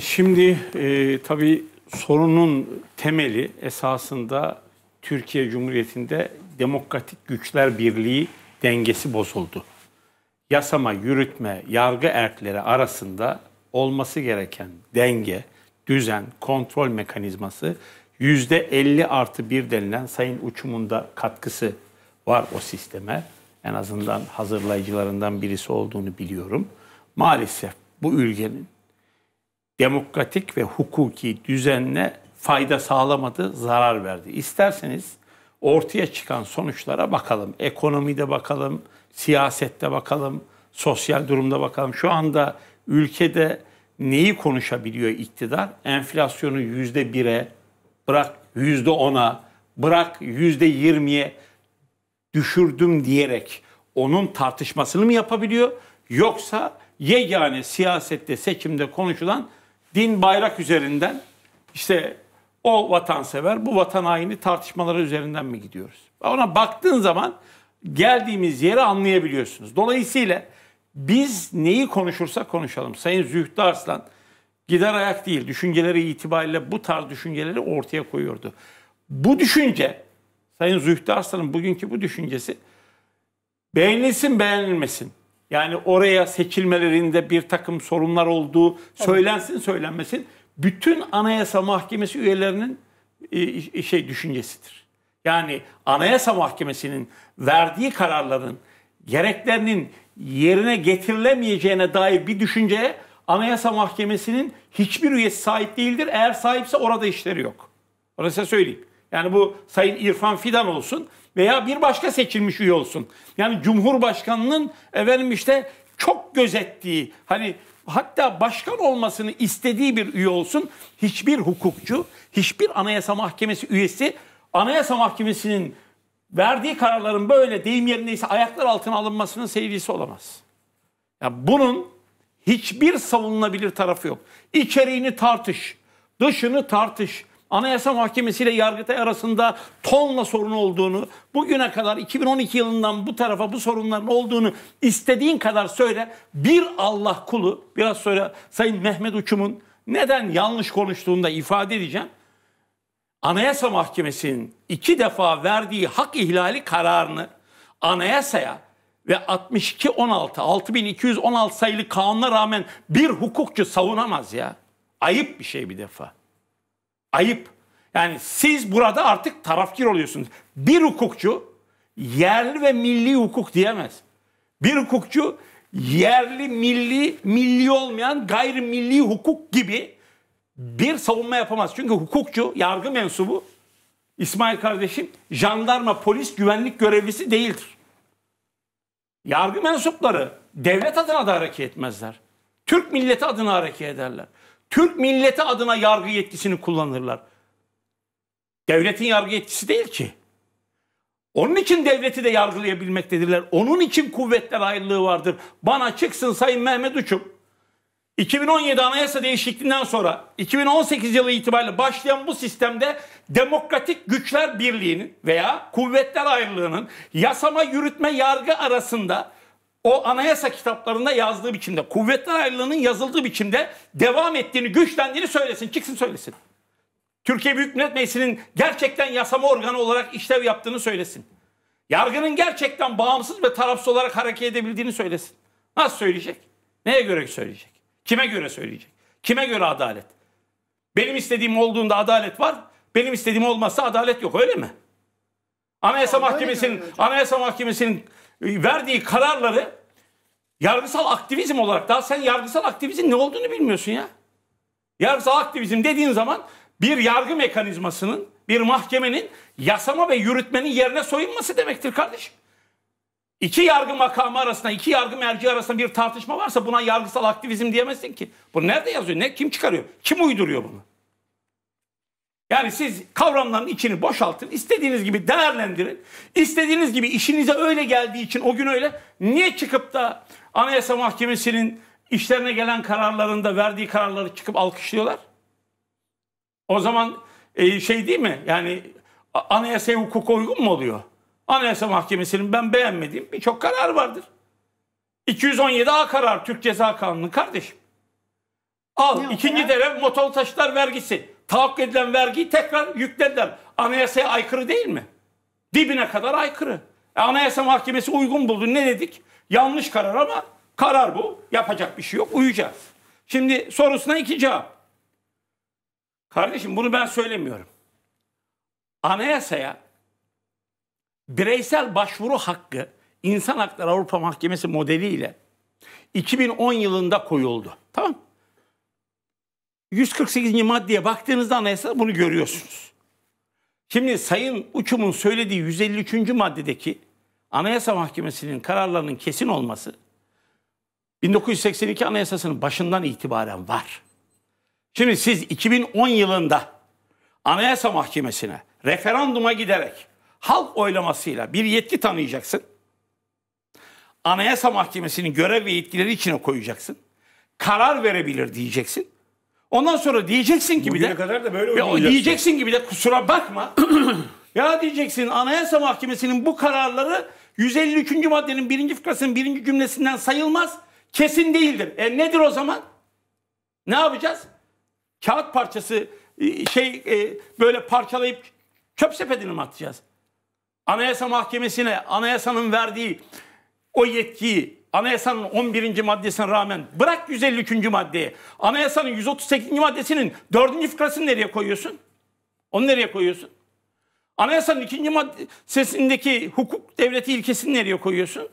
Şimdi e, tabii sorunun temeli esasında Türkiye Cumhuriyeti'nde demokratik güçler birliği dengesi bozuldu. Yasama, yürütme, yargı erkleri arasında olması gereken denge, düzen, kontrol mekanizması %50 artı 1 denilen sayın uçumunda katkısı var o sisteme. En azından hazırlayıcılarından birisi olduğunu biliyorum. Maalesef bu ülkenin demokratik ve hukuki düzenle fayda sağlamadı, zarar verdi. İsterseniz ortaya çıkan sonuçlara bakalım. Ekonomide bakalım, siyasette bakalım, sosyal durumda bakalım. Şu anda ülkede neyi konuşabiliyor iktidar? Enflasyonu yüzde bire, bırak yüzde ona, bırak yüzde yirmiye düşürdüm diyerek onun tartışmasını mı yapabiliyor? Yoksa yegane siyasette seçimde konuşulan din bayrak üzerinden işte o vatansever, bu vatan haini tartışmaları üzerinden mi gidiyoruz? Ona baktığın zaman geldiğimiz yeri anlayabiliyorsunuz. Dolayısıyla biz neyi konuşursak konuşalım. Sayın Zühtü Arslan gider ayak değil, düşünceleri itibariyle bu tarz düşünceleri ortaya koyuyordu. Bu düşünce, Sayın Zühtü Arslan'ın bugünkü bu düşüncesi beğenilsin beğenilmesin. Yani oraya seçilmelerinde bir takım sorunlar olduğu söylensin söylenmesin. Bütün Anayasa Mahkemesi üyelerinin e, e, şey düşüncesidir. Yani Anayasa Mahkemesi'nin verdiği kararların gereklerinin yerine getirilemeyeceğine dair bir düşünceye Anayasa Mahkemesi'nin hiçbir üyesi sahip değildir. Eğer sahipse orada işleri yok. Orası söyleyeyim. Yani bu Sayın İrfan Fidan olsun veya bir başka seçilmiş üye olsun. Yani Cumhurbaşkanı'nın efendim işte çok gözettiği hani hatta başkan olmasını istediği bir üye olsun hiçbir hukukçu, hiçbir anayasa mahkemesi üyesi anayasa mahkemesinin verdiği kararların böyle deyim yerindeyse ayaklar altına alınmasının seyircisi olamaz. Yani bunun hiçbir savunulabilir tarafı yok. İçeriğini tartış, dışını tartış, Anayasa Mahkemesi ile Yargıtay arasında tonla sorun olduğunu, bugüne kadar 2012 yılından bu tarafa bu sorunların olduğunu istediğin kadar söyle. Bir Allah kulu, biraz sonra Sayın Mehmet Uçum'un neden yanlış konuştuğunda ifade edeceğim. Anayasa Mahkemesi'nin iki defa verdiği hak ihlali kararını anayasaya ve 6216 6216 sayılı kanuna rağmen bir hukukçu savunamaz ya. Ayıp bir şey bir defa. Ayıp. Yani siz burada artık tarafkir oluyorsunuz. Bir hukukçu yerli ve milli hukuk diyemez. Bir hukukçu yerli, milli, milli olmayan gayrimilli hukuk gibi bir savunma yapamaz. Çünkü hukukçu, yargı mensubu İsmail kardeşim jandarma, polis, güvenlik görevlisi değildir. Yargı mensupları devlet adına da hareket etmezler. Türk milleti adına hareket ederler. Türk milleti adına yargı yetkisini kullanırlar. Devletin yargı yetkisi değil ki. Onun için devleti de yargılayabilmektedirler. Onun için kuvvetler ayrılığı vardır. Bana çıksın Sayın Mehmet Uçum. 2017 anayasa değişikliğinden sonra 2018 yılı itibariyle başlayan bu sistemde demokratik güçler birliğinin veya kuvvetler ayrılığının yasama, yürütme, yargı arasında o anayasa kitaplarında yazdığı biçimde, kuvvetler ayrılığının yazıldığı biçimde devam ettiğini, güçlendiğini söylesin, çıksın söylesin. Türkiye Büyük Millet Meclisi'nin gerçekten yasama organı olarak işlev yaptığını söylesin. Yargının gerçekten bağımsız ve tarafsız olarak hareket edebildiğini söylesin. Nasıl söyleyecek? Neye göre söyleyecek? Kime göre söyleyecek? Kime göre adalet? Benim istediğim olduğunda adalet var, benim istediğim olmasa adalet yok öyle mi? Anayasa Mahkemesi'nin Anayasa Mahkemesi'nin verdiği kararları yargısal aktivizm olarak daha sen yargısal aktivizm ne olduğunu bilmiyorsun ya. Yargısal aktivizm dediğin zaman bir yargı mekanizmasının, bir mahkemenin yasama ve yürütmenin yerine soyunması demektir kardeşim. İki yargı makamı arasında, iki yargı merci arasında bir tartışma varsa buna yargısal aktivizm diyemezsin ki. Bu nerede yazıyor? Ne kim çıkarıyor? Kim uyduruyor bunu? Yani siz kavramların içini boşaltın, istediğiniz gibi değerlendirin. istediğiniz gibi işinize öyle geldiği için o gün öyle. Niye çıkıp da Anayasa Mahkemesi'nin işlerine gelen kararlarında verdiği kararları çıkıp alkışlıyorlar? O zaman e, şey değil mi? Yani anayasaya hukuka uygun mu oluyor? Anayasa Mahkemesi'nin ben beğenmediğim birçok karar vardır. 217A karar Türk Ceza Kanunu kardeşim. Al ne ikinci devre motorlu taşıtlar vergisi tahakkuk edilen vergiyi tekrar yüklediler. Anayasaya aykırı değil mi? Dibine kadar aykırı. E, Anayasa Mahkemesi uygun buldu. Ne dedik? Yanlış karar ama karar bu. Yapacak bir şey yok. Uyacağız. Şimdi sorusuna iki cevap. Kardeşim bunu ben söylemiyorum. Anayasaya bireysel başvuru hakkı İnsan Hakları Avrupa Mahkemesi modeliyle 2010 yılında koyuldu. Tamam mı? 148. maddeye baktığınızda anayasa bunu görüyorsunuz. Şimdi Sayın Uçum'un söylediği 153. maddedeki Anayasa Mahkemesi'nin kararlarının kesin olması 1982 Anayasası'nın başından itibaren var. Şimdi siz 2010 yılında Anayasa Mahkemesi'ne referanduma giderek halk oylamasıyla bir yetki tanıyacaksın. Anayasa Mahkemesi'nin görev ve yetkileri içine koyacaksın. Karar verebilir diyeceksin. Ondan sonra diyeceksin ki Bugüne bir de kadar da böyle ya, diyeceksin ki bir de kusura bakma. ya diyeceksin Anayasa Mahkemesi'nin bu kararları 153. maddenin birinci fıkrasının birinci cümlesinden sayılmaz. Kesin değildir. E nedir o zaman? Ne yapacağız? Kağıt parçası e, şey e, böyle parçalayıp çöp sepetine mi atacağız? Anayasa Mahkemesi'ne anayasanın verdiği o yetkiyi anayasanın 11. maddesine rağmen bırak 153. maddeyi. Anayasanın 138. maddesinin 4. fıkrasını nereye koyuyorsun? Onu nereye koyuyorsun? Anayasanın 2. maddesindeki hukuk devleti ilkesini nereye koyuyorsun?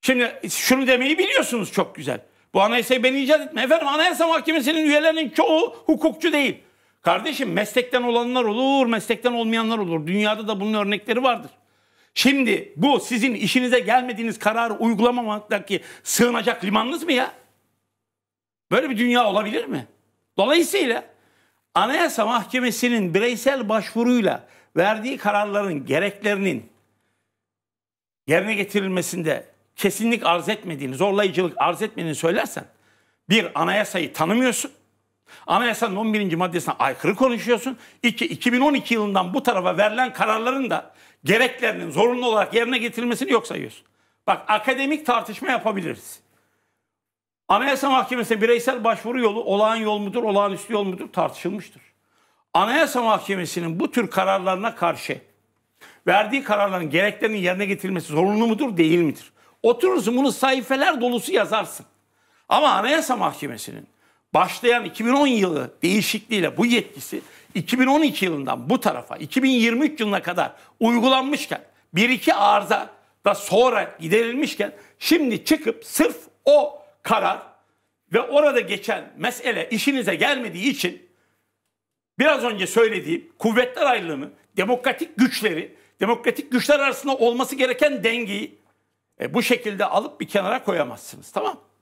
Şimdi şunu demeyi biliyorsunuz çok güzel. Bu anayasayı ben icat etme. Efendim anayasa mahkemesinin üyelerinin çoğu hukukçu değil. Kardeşim meslekten olanlar olur, meslekten olmayanlar olur. Dünyada da bunun örnekleri vardır. Şimdi bu sizin işinize gelmediğiniz kararı uygulamamaktaki sığınacak limanınız mı ya? Böyle bir dünya olabilir mi? Dolayısıyla Anayasa Mahkemesi'nin bireysel başvuruyla verdiği kararların gereklerinin yerine getirilmesinde kesinlik arz etmediğini, zorlayıcılık arz etmediğini söylersen bir anayasayı tanımıyorsun. Anayasanın 11. maddesine aykırı konuşuyorsun. İki, 2012 yılından bu tarafa verilen kararların da gereklerinin zorunlu olarak yerine getirilmesini yok sayıyorsun. Bak akademik tartışma yapabiliriz. Anayasa Mahkemesi'ne bireysel başvuru yolu olağan yol mudur, olağanüstü yol mudur tartışılmıştır. Anayasa Mahkemesi'nin bu tür kararlarına karşı verdiği kararların gereklerinin yerine getirilmesi zorunlu mudur, değil midir? Oturursun bunu sayfeler dolusu yazarsın. Ama Anayasa Mahkemesi'nin başlayan 2010 yılı değişikliğiyle bu yetkisi 2012 yılından bu tarafa 2023 yılına kadar uygulanmışken bir iki arıza da sonra giderilmişken şimdi çıkıp sırf o karar ve orada geçen mesele işinize gelmediği için biraz önce söylediğim kuvvetler ayrılığını, demokratik güçleri, demokratik güçler arasında olması gereken dengeyi e, bu şekilde alıp bir kenara koyamazsınız. Tamam mı?